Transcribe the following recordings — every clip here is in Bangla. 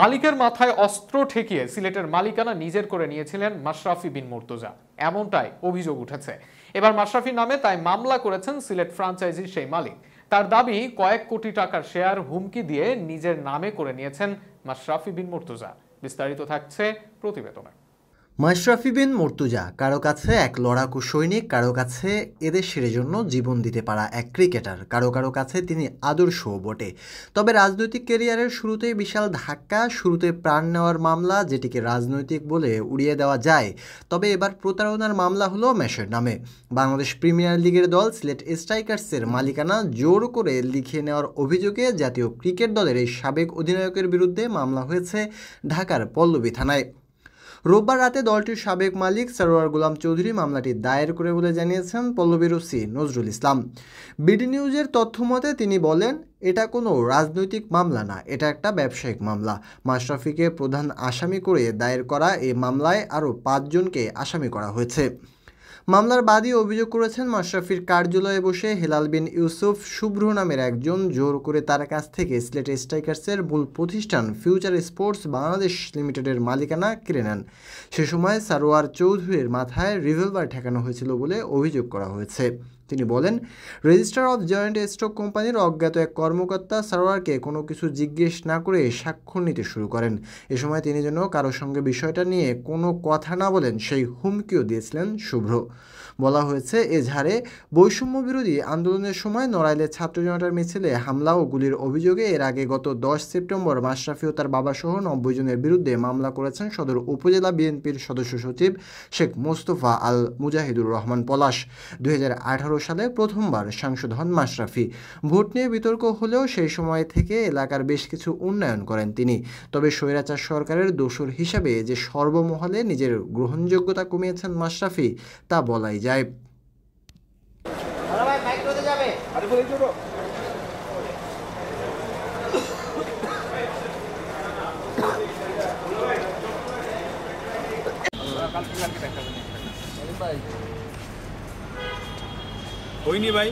মালিকের মাথায় অস্ত্র ঠেকিয়ে সিলেটের মালিকানা নিজের করে নিয়েছিলেন মাশরাফি বিন মুর্তজা এমনটাই অভিযোগ উঠেছে এবার মাশরাফির নামে তাই মামলা করেছেন সিলেট ফ্রাঞ্চাইজির সেই মালিক তার দাবি কয়েক কোটি টাকার শেয়ার হুমকি দিয়ে নিজের নামে করে নিয়েছেন মাশরাফি বিন মুর্তজা বিস্তারিত থাকছে প্রতিবেদনে মাশরাফি বিন মর্তুজা কারো কাছে এক লড়াকু সৈনিক কারো কাছে এদেশের জন্য জীবন দিতে পারা এক ক্রিকেটার কারো কারো কাছে তিনি আদর্শও বটে তবে রাজনৈতিক কেরিয়ারের শুরুতেই বিশাল ধাক্কা শুরুতে প্রাণ নেওয়ার মামলা যেটিকে রাজনৈতিক বলে উড়িয়ে দেওয়া যায় তবে এবার প্রতারণার মামলা হলো ম্যাশের নামে বাংলাদেশ প্রিমিয়ার লিগের দল সিলেট স্ট্রাইকার্সের মালিকানা জোর করে লিখিয়ে নেওয়ার অভিযোগে জাতীয় ক্রিকেট দলের এই সাবেক অধিনায়কের বিরুদ্ধে মামলা হয়েছে ঢাকার পল্লবী থানায় রোববার রাতে দলটির সাবেক মালিক সারোয়ার গোলাম চৌধুরী মামলাটি দায়ের করে বলে জানিয়েছেন পল্লবীরুসি নজরুল ইসলাম বিডি নিউজের তথ্যমতে তিনি বলেন এটা কোনো রাজনৈতিক মামলা না এটা একটা ব্যবসায়িক মামলা মাশরাফিকে প্রধান আসামি করে দায়ের করা এই মামলায় আরও পাঁচজনকে আসামি করা হয়েছে মামলার বাদী অভিযোগ করেছেন মাশরাফির কার্যালয়ে বসে হেলাল বিন ইউসুফ শুভ্র নামের একজন জোর করে তার কাছ থেকে স্লেট স্ট্রাইকার্সের মূল প্রতিষ্ঠান ফিউচার স্পোর্টস বাংলাদেশ লিমিটেডের মালিকানা কেড়ে নেন সে সময় সারোয়ার চৌধুরীর মাথায় রিভলভার ঠেকানো হয়েছিল বলে অভিযোগ করা হয়েছে তিনি বলেন রেজিস্ট্রার অফ জয়েন্ট স্টক কোম্পানির অজ্ঞাত এক কর্মকর্তা সারোয়ারকে কোনো কিছু জিজ্ঞেস না করে স্বাক্ষর নিতে শুরু করেন এ সময় তিনি যেন কারোর সঙ্গে বিষয়টা নিয়ে কোনো কথা না বলেন সেই হুমকিও দিয়েছিলেন শুভ্র বলা হয়েছে এঝারে বৈষম্য বিরোধী আন্দোলনের সময় নড়াইলের ছাত্র জনতার মিছিলে হামলা ও গুলির অভিযোগে এর আগে গত দশ সেপ্টেম্বর মাশরাফি ও তার বাবাসহ নব্বই জনের বিরুদ্ধে মামলা করেছেন সদর উপজেলা বিএনপির সদস্য সচিব শেখ মোস্তফা আল মুজাহিদুর রহমান পলাশ দুই সালে প্রথমবার সাংসদ হন মাশরাফি ভোট নিয়ে বিতর্ক হলেও সেই সময় থেকে এলাকার বেশ কিছু উন্নয়ন করেন তিনি তবে স্বৈরাচার সরকারের দোষর হিসাবে যে সর্বমহলে নিজের গ্রহণযোগ্যতা কমিয়েছেন মাশরাফি তা বলাই যায় কালকে কালকে দেখা হইনি ভাই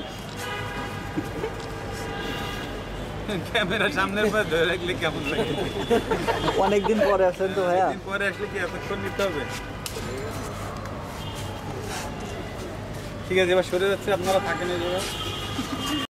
ক্যামেরা সামনের পর ধরে রাখলে কেমন লাগে অনেকদিন পরে আসলেন তো ভাইয়া পরে আসলে কি এতক্ষণ নিতে হবে ঠিক আছে এবার সরে যাচ্ছে আপনারা থাকেন এই